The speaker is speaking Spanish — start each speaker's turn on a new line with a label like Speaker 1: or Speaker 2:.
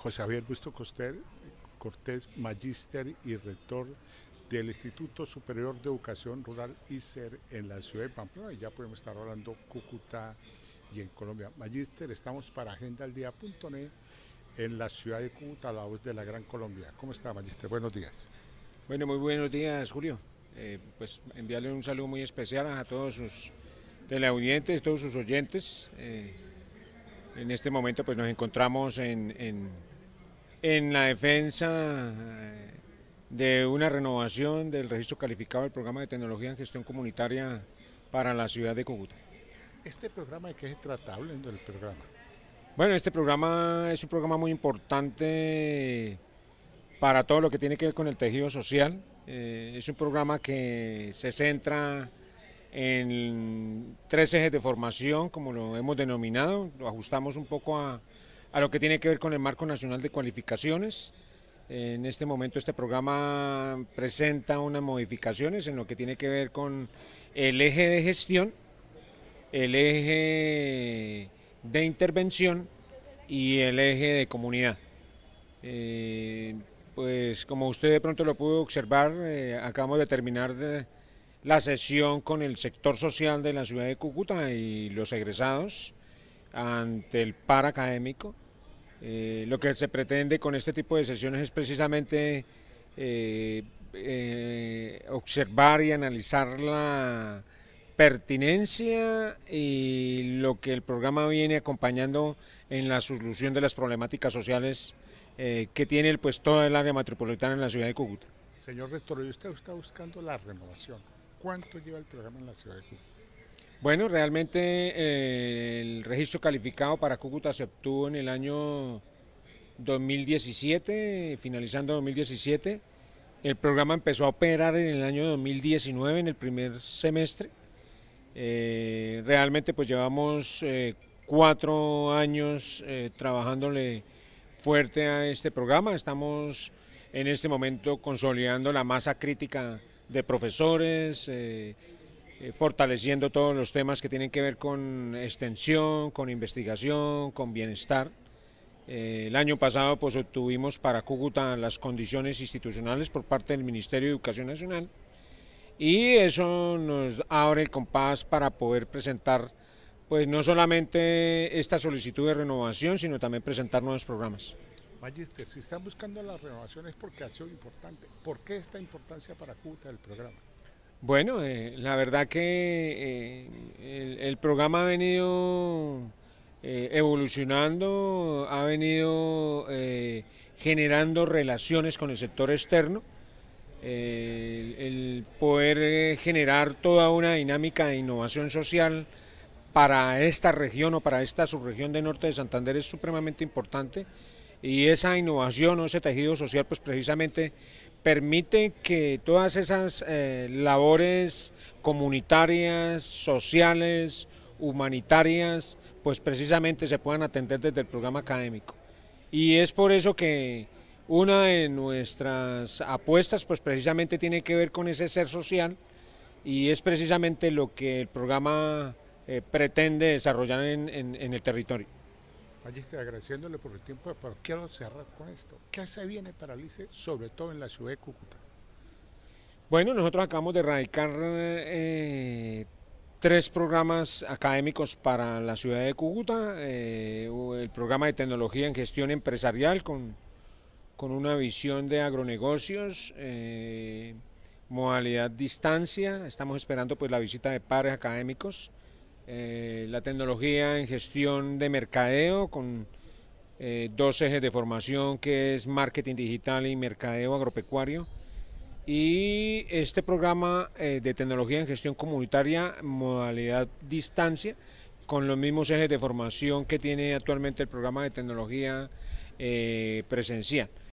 Speaker 1: José Javier Busto Cortés, magíster y rector del Instituto Superior de Educación Rural ICER en la ciudad de Pamplona, y ya podemos estar hablando Cúcuta y en Colombia. Magíster, estamos para agendaldía.net en la ciudad de Cúcuta, la voz de la Gran Colombia. ¿Cómo está, Magíster? Buenos días. Bueno, muy buenos días,
Speaker 2: Julio. Eh, pues enviarle un saludo muy especial a todos sus teleaudientes, todos sus oyentes. Eh, en este momento pues nos encontramos en en la defensa eh, de una renovación del registro calificado del programa de tecnología en gestión comunitaria para la ciudad de Cúcuta.
Speaker 1: ¿Este programa de qué se trata? del programa.
Speaker 2: Bueno, este programa es un programa muy importante para todo lo que tiene que ver con el tejido social.
Speaker 1: Eh, es
Speaker 2: un programa que se centra en tres ejes de formación, como lo hemos denominado, lo ajustamos un poco a, a lo que tiene que ver con el marco nacional de cualificaciones. En este momento este programa presenta unas modificaciones en lo que tiene que ver con el eje de gestión, el eje de intervención y el eje de comunidad. Eh, pues como usted de pronto lo pudo observar, eh, acabamos de terminar la sesión con el sector social de la ciudad de Cúcuta y los egresados ante el par académico. Eh, lo que se pretende con este tipo de sesiones es precisamente eh, eh, observar y analizar la pertinencia y lo que el programa viene acompañando en la solución de las problemáticas sociales que tiene pues, toda el área metropolitana en la ciudad de Cúcuta.
Speaker 1: Señor rector, usted está buscando la renovación. ¿Cuánto lleva el programa en la ciudad de Cúcuta?
Speaker 2: Bueno, realmente eh, el registro calificado para Cúcuta se obtuvo en el año 2017, finalizando 2017. El programa empezó a operar en el año 2019, en el primer semestre. Eh, realmente pues llevamos eh, cuatro años trabajándole fuerte a este programa. Estamos en este momento consolidando la masa crítica de profesores eh, fortaleciendo todos los temas que tienen que ver con extensión, con investigación, con bienestar. Eh, el año pasado pues obtuvimos para Cúcuta las condiciones institucionales por parte del Ministerio de Educación Nacional y eso nos abre el compás para poder presentar pues no solamente esta solicitud de renovación, sino también presentar nuevos programas.
Speaker 1: Magister, si están buscando la renovación es porque ha sido importante. ¿Por qué esta importancia para Cúcuta del programa?
Speaker 2: Bueno, eh, la verdad que eh, el, programa ha venido eh, evolucionando, ha venido generando relaciones con el sector externo, el, poder generar toda una dinámica de innovación social para esta región o para esta subregión de Norte de Santander es supremamente importante y esa innovación o ese tejido social pues precisamente permite que todas esas eh, labores comunitarias, sociales, humanitarias, pues precisamente se puedan atender desde el programa académico. Y es por eso que una de nuestras apuestas pues precisamente tiene que ver con ese ser social y es precisamente lo que el programa eh, pretende desarrollar en el territorio.
Speaker 1: Allí agradeciéndole por el tiempo, pero quiero cerrar con esto. ¿Qué se viene para el sobre todo en la ciudad de Cúcuta?
Speaker 2: Bueno, nosotros acabamos de radicar eh, tres programas académicos para la ciudad de Cúcuta, eh, el programa de tecnología en gestión empresarial con, una visión de agronegocios, eh, modalidad distancia, estamos esperando pues la visita de pares académicos eh, la tecnología en gestión de mercadeo con eh, dos ejes de formación que es marketing digital y mercadeo agropecuario. Y este programa eh, de tecnología en gestión comunitaria, modalidad distancia, con los mismos ejes de formación que tiene actualmente el programa de tecnología presencial.